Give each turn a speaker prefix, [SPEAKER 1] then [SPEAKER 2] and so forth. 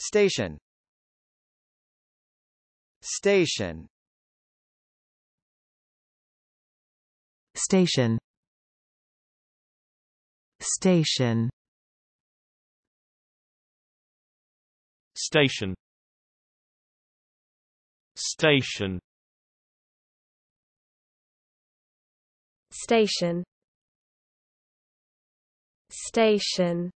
[SPEAKER 1] Station Station Station Station Station Station Station Station